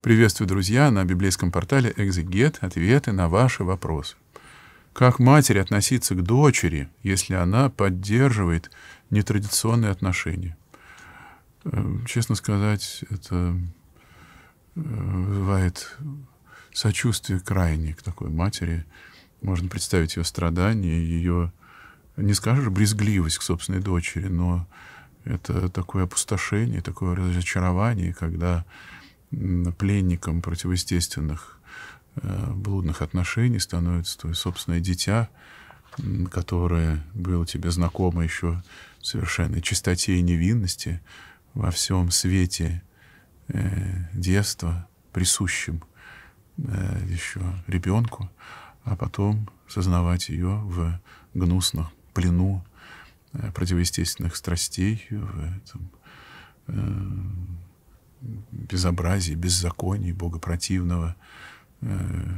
Приветствую, друзья, на библейском портале «Экзегет» ответы на ваши вопросы. Как матери относиться к дочери, если она поддерживает нетрадиционные отношения? Э, честно сказать, это э, вызывает сочувствие крайне к такой матери. Можно представить ее страдания, ее, не скажешь, брезгливость к собственной дочери, но это такое опустошение, такое разочарование, когда пленником противоестественных э, блудных отношений становится твое собственное дитя, которое было тебе знакомо еще в совершенной чистоте и невинности, во всем свете э, детства, присущим э, еще ребенку, а потом сознавать ее в гнусном плену противоестественных страстей, в этом безобразий, беззаконий, богопротивного, э,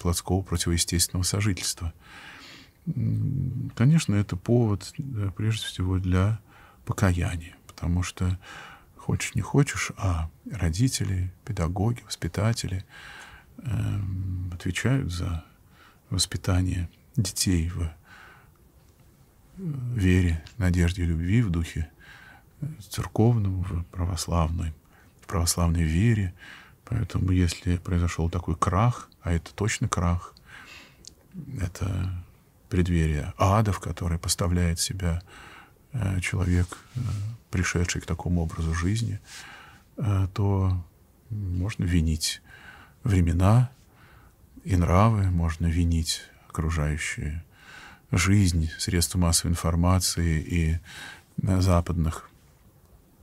плотского противоестественного сожительства. Конечно, это повод, да, э, прежде всего, для покаяния, потому что хочешь не хочешь, а родители, педагоги, воспитатели э, отвечают за воспитание детей в э, вере, надежде, любви, в духе э, церковном, в православной православной вере. Поэтому если произошел такой крах, а это точно крах, это предверие ада, в которое поставляет себя э, человек, э, пришедший к такому образу жизни, э, то можно винить времена и нравы, можно винить окружающие жизнь, средства массовой информации и западных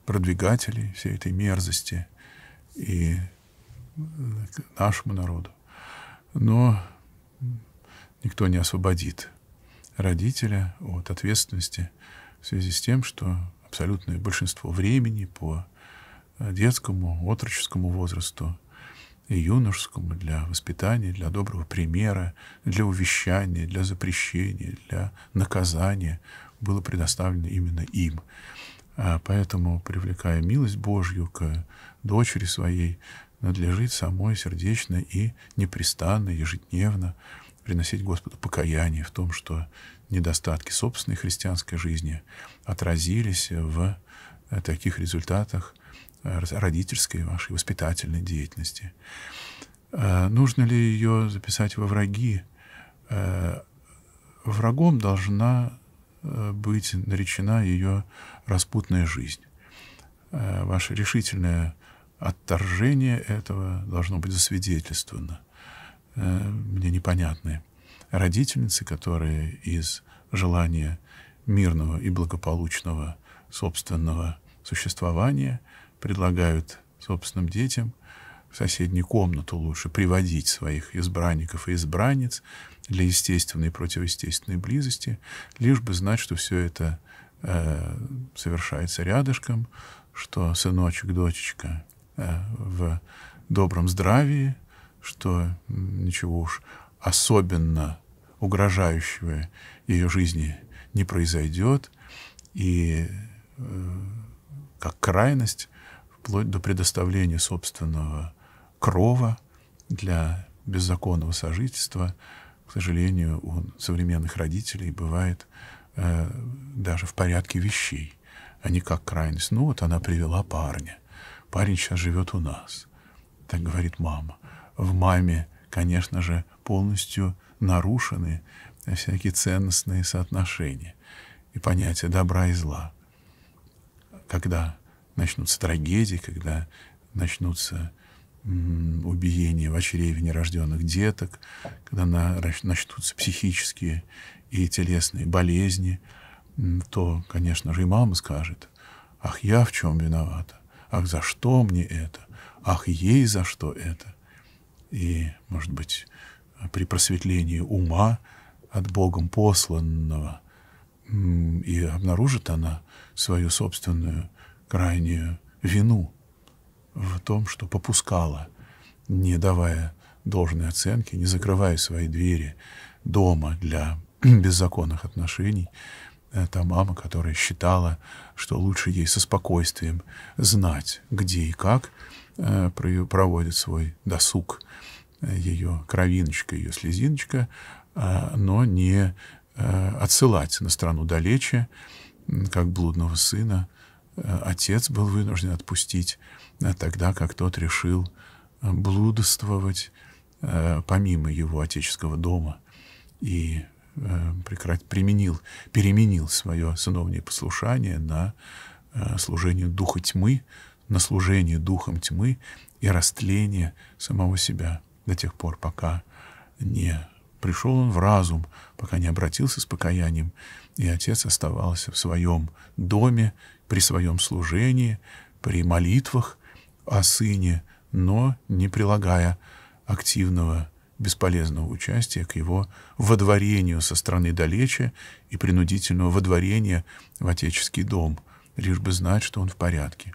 продвигателей всей этой мерзости и э, нашему народу. Но никто не освободит родителя от ответственности в связи с тем, что абсолютное большинство времени по э, детскому, отроческому возрасту и юношескому для воспитания, для доброго примера, для увещания, для запрещения, для наказания было предоставлено именно им. А поэтому, привлекая милость Божью к дочери своей, надлежит самой сердечно и непрестанно, ежедневно приносить Господу покаяние в том, что недостатки собственной христианской жизни отразились в э, таких результатах э, родительской вашей воспитательной деятельности. Э, нужно ли ее записать во враги? Врагом должна Э, быть наречена ее распутная жизнь. Э, ваше решительное отторжение этого должно быть засвидетельствовано. Э, мне непонятны родительницы, которые из желания мирного и благополучного собственного существования предлагают собственным детям в соседнюю комнату лучше приводить своих избранников и избранниц для естественной и противоестественной близости, лишь бы знать, что все это э, совершается рядышком, что сыночек, дочечка э, в добром здравии, что ничего уж особенно угрожающего ее жизни не произойдет, и э, как крайность, вплоть до предоставления собственного крова для беззаконного сожительства, к сожалению, у современных родителей бывает э, даже в порядке вещей, а не как крайность. Ну вот она привела парня. Парень сейчас живет у нас. Так говорит мама. В маме, конечно же, полностью нарушены всякие ценностные соотношения и понятия добра и зла. Когда начнутся трагедии, когда начнутся убиение в очреве нерожденных деток, когда на, начнутся психические и телесные болезни, то, конечно же, и мама скажет, ах, я в чем виновата, ах, за что мне это, ах, ей за что это. И, может быть, при просветлении ума от Богом посланного, и обнаружит она свою собственную крайнюю вину – в том, что попускала, не давая должной оценки, не закрывая свои двери дома для беззаконных отношений. Э, та мама, которая считала, что лучше ей со спокойствием знать, где и как э, проводит свой досуг э, ее кровиночка, ее слезиночка, но не отсылать на страну далече, как блудного сына, Э, отец был вынужден отпустить, э, тогда как тот решил э, блудствовать помимо его отеческого дома и прекрат, применил, переменил свое сыновнее послушание на служение духа тьмы, на служение духом тьмы и растление самого себя до тех пор, пока не пришел он в разум, пока не обратился с покаянием, и отец оставался в своем доме при своем служении, при молитвах о сыне, но не прилагая активного бесполезного участия к его водворению со стороны далече и принудительного водворения в отеческий дом, лишь бы знать, что он в порядке.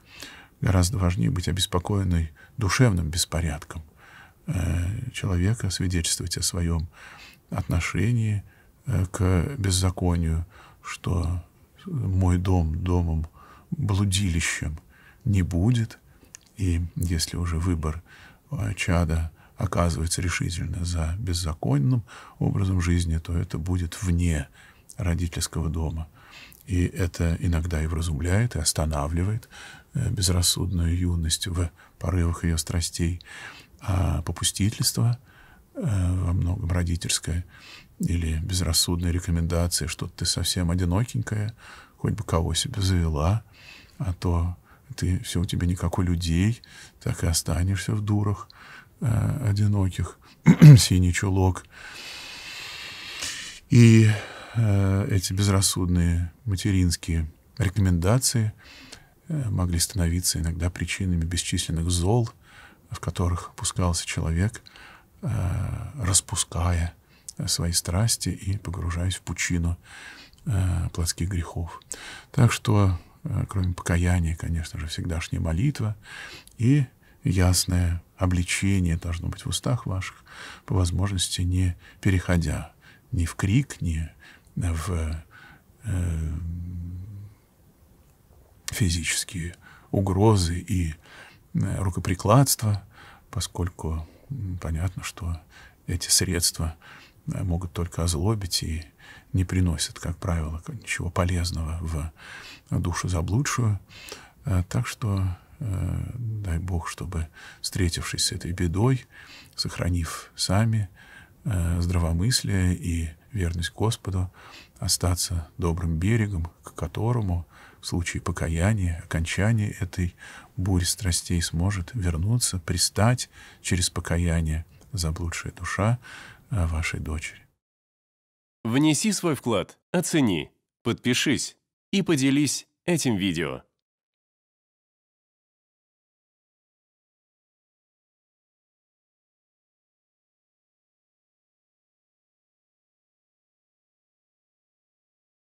Гораздо важнее быть обеспокоенной душевным беспорядком э, человека, свидетельствовать о своем отношении э, к беззаконию, что мой дом домом блудилищем не будет, и если уже выбор а, чада оказывается решительно за беззаконным образом жизни, то это будет вне родительского дома. И это иногда и вразумляет, и останавливает э, безрассудную юность в порывах ее страстей. А попустительство э, во многом родительское или безрассудные рекомендации, что ты совсем одинокенькая, хоть бы кого себе завела, а то ты все у тебя никакой людей, так и останешься в дурах э, одиноких, синий чулок. И э, эти безрассудные материнские рекомендации э, могли становиться иногда причинами бесчисленных зол, в которых пускался человек, э, распуская свои страсти и погружаясь в пучину э, плотских грехов. Так что, э, кроме покаяния, конечно же, всегдашняя молитва и ясное обличение должно быть в устах ваших, по возможности не переходя ни в крик, ни в э, физические угрозы и э, рукоприкладство, поскольку понятно, что эти средства могут только озлобить и не приносят, как правило, ничего полезного в душу заблудшую. Э, так что э, дай Бог, чтобы, встретившись с этой бедой, сохранив сами э, здравомыслие и верность Господу, остаться добрым берегом, к которому в случае покаяния, окончания этой бури страстей сможет вернуться, пристать через покаяние заблудшая душа о вашей дочери. Внеси свой вклад, оцени, подпишись и поделись этим видео.